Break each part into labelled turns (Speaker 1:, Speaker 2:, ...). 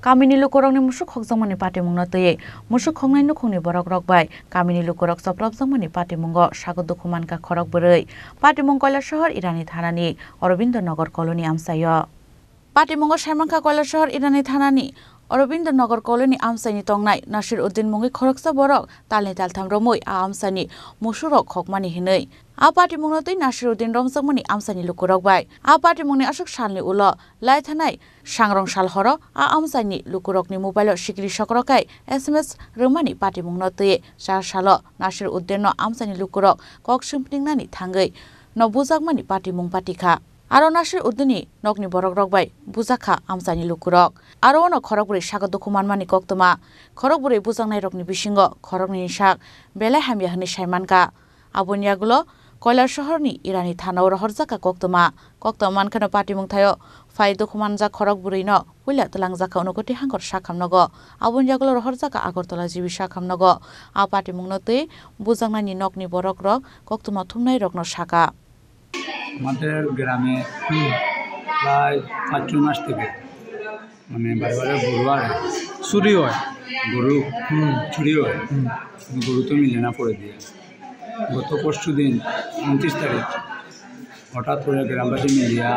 Speaker 1: kamini lukorok ni musuk khok jongmani patimung no tei musuk khongnai no khongni borok rok bai kamini lukorok soprop jongmani patimung go sago dukuman ka khorok boroi patimung koila shohor irani thanani Arabinda Nagar colony আমসায় পাটিমঙ্গ শ্যামাঙ্কা Kailashahar Irani থানানি Arabindanagar colony আমসাইনি তংনাই নাসির উদ্দিন মঙ্গি খরকসা বরক তালনি তালথাম রমই আমসানী আমসাইনি মুসুরক খকমানি হিনই আ পার্টি মুংনতই নাসির উদ্দিন রমজাকমনি আমসাইনি লুকুরক বাই আ পার্টি মুংনি আসক সালনি উল লাই থানাই সাংরং সাল হর আ আমসাইনি লুকুরকনি মোবাইল সিকরি সকরকাই এস এম এস রমানি পার্টি মুংনতয়ে চার সাল নাসির উদ্দিন আমসাইনি লুকুরক কক সিম্পিংনানি থাঙ্গই নবুজাকমানি পার্টি মুং পাটিখা aro nasir udini nokni borok rok bai bujaka amsani lukurok aro no khorokburi shagat dokumanmani koktoma khorokburi bujaknai rokni bisingo khorokni shak belai hamya hni saimanka aboniyagulo কয়লার শহরনি ইরানি থানাও রহর জাকা কক্তমা কক্তমান খানো পাটিমুং থায় ফাই দখমান যা খরক বুড়ি ন পুইলা তলাং জাকা অনুগতি হাঙ্গর সাখাম নগ আবন জাগল রহর জাকা আগরতলা জিবি সাখাম নগ আ পাটিমুং নতে বুজাংনানি নকনি বরক রক কক্তমা থুমনাই রকন সাকা
Speaker 2: আমাদের গ্রামে প্রায় পাঁচ ছ মাস থেকে মানে বারবার গরু আর চুরি হয় গরু চুরি হয় গরু তো মিলে না পড়ে দিয়ে গত পরশু দিন উনত্রিশ তারিখ হঠাৎ করে গ্রামবাসী মিলিয়া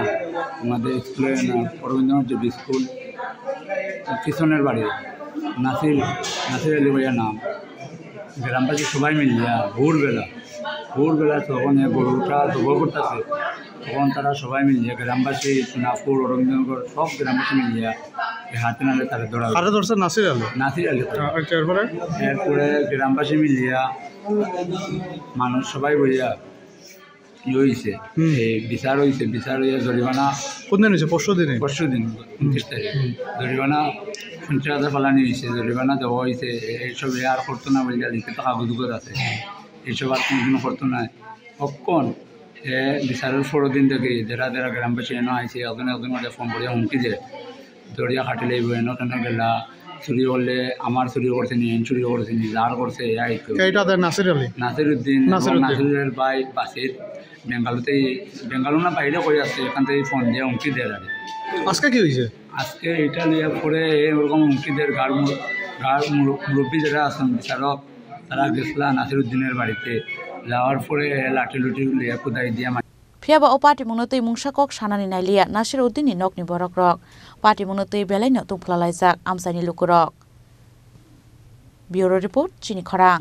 Speaker 2: আমাদের স্কুলে অরবিন্দনাথ দেবী স্কুল কিষণের বাড়ি নাসির নাসির আলী ভাইয়ার নাম গ্রামবাসী সবাই মিলিয়া ভোরবেলা ভোরবেলা তখন গরুটা জবর করতেছে তখন তারা সবাই মিলিয়ে গ্রামবাসী সোনাপুর অরবিন্দনগর সব গ্রামবাসী মিলিয়ে হাতে নালে তারা ধরা আরে ধরছে নাসির আলো নাসির আলী তারপরে এরপরে গ্রামবাসী মিলিয়া মানুষ সবাই বলিয়া কি হয়েছে এই বিচার হয়েছে বিচার হইয়া জরিমানা কোনদিন হয়েছে পরশু দিনে পরশু দিন উনত্রিশ তারিখ জরিমানা পঞ্চাশ হাজার ফালানি হয়েছে জরিমানা দেওয়া হয়েছে এইসব আর করতো না বলে লিখিত কাগজ আছে এইসব আর কোনো করতো না অক্ষণ সে বিচারের ফোর দিন থেকে যারা গ্রাম গ্রামবাসী এনে আইসি একজন একজন করে ফোন করে হুমকি দেয় দরিয়া খাটে লাগবে এন কেন গেলা চুরি করলে আমার চুরি করছে নি চুরি করছে নি যার করছে নাসির উদ্দিন নাসিরের ভাই বাসির বেঙ্গালুতেই বেঙ্গালু না বাইরে করে আসছে এখান থেকে ফোন দিয়ে হুমকি দেয় আর আজকে কি হয়েছে আজকে এটা নিয়ে পরে এরকম হুমকি দেয় গাড় গাড় মুরব্বী যারা আছেন বিচারক তারা গেছিলা নাসিরুদ্দিনের বাড়িতে যাওয়ার পরে লাঠি লুটি লিয়া কোদাই দিয়া
Speaker 1: ফিয়াবা ও পাটি মুনতই মুংসাকক সানানি নাইলিয়া নাসির উদ্দিন নক বরক রক পার্টি মুনতই বেলাইন তুমফলালাইজাক আমসানি লুকুরক ব্যুরো রিপোর্ট চিনি খরাং